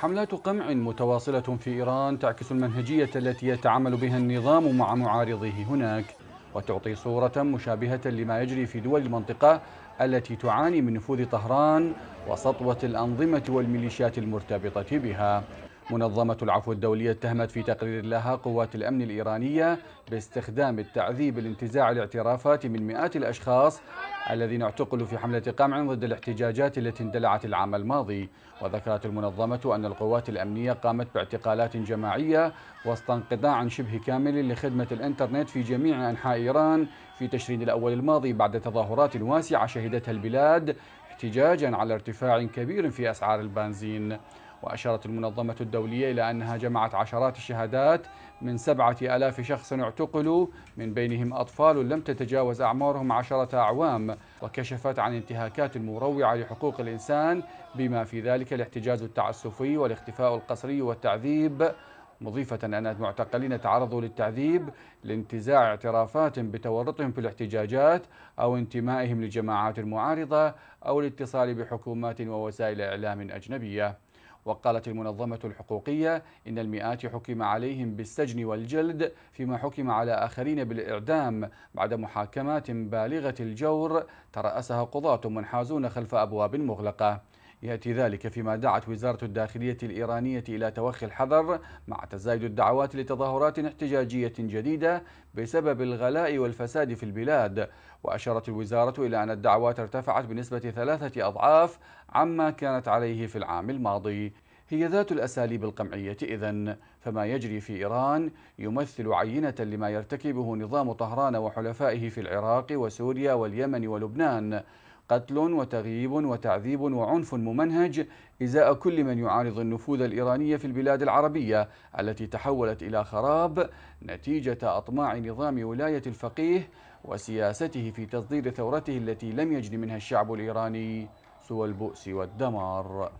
حملات قمع متواصلة في إيران تعكس المنهجية التي يتعامل بها النظام مع معارضيه هناك وتعطي صورة مشابهة لما يجري في دول المنطقة التي تعاني من نفوذ طهران وسطوة الأنظمة والميليشيات المرتبطة بها منظمة العفو الدولية اتهمت في تقرير لها قوات الأمن الإيرانية باستخدام التعذيب لانتزاع الاعترافات من مئات الأشخاص الذين اعتقلوا في حملة قمع ضد الاحتجاجات التي اندلعت العام الماضي وذكرت المنظمة أن القوات الأمنية قامت باعتقالات جماعية وسط انقطاع شبه كامل لخدمة الإنترنت في جميع أنحاء إيران في تشرين الأول الماضي بعد تظاهرات واسعة شهدتها البلاد احتجاجا على ارتفاع كبير في أسعار البنزين وأشارت المنظمة الدولية إلى أنها جمعت عشرات الشهادات من سبعة ألاف شخص اعتقلوا من بينهم أطفال لم تتجاوز أعمارهم عشرة أعوام وكشفت عن انتهاكات مروعة لحقوق الإنسان بما في ذلك الاحتجاز التعسفي والاختفاء القسري والتعذيب مضيفة أن المعتقلين تعرضوا للتعذيب لانتزاع اعترافات بتورطهم في الاحتجاجات أو انتمائهم لجماعات معارضة أو الاتصال بحكومات ووسائل إعلام أجنبية وقالت المنظمة الحقوقية إن المئات حكم عليهم بالسجن والجلد فيما حكم على آخرين بالإعدام بعد محاكمات بالغة الجور ترأسها قضاة منحازون خلف أبواب مغلقة يأتي ذلك فيما دعت وزارة الداخلية الإيرانية إلى توخي الحذر مع تزايد الدعوات لتظاهرات احتجاجية جديدة بسبب الغلاء والفساد في البلاد وأشارت الوزارة إلى أن الدعوات ارتفعت بنسبة ثلاثة أضعاف عما كانت عليه في العام الماضي هي ذات الأساليب القمعية إذن فما يجري في إيران يمثل عينة لما يرتكبه نظام طهران وحلفائه في العراق وسوريا واليمن ولبنان قتل وتغييب وتعذيب وعنف ممنهج إزاء كل من يعارض النفوذ الإيراني في البلاد العربية التي تحولت إلى خراب نتيجة أطماع نظام ولاية الفقيه وسياسته في تصدير ثورته التي لم يجد منها الشعب الإيراني سوى البؤس والدمار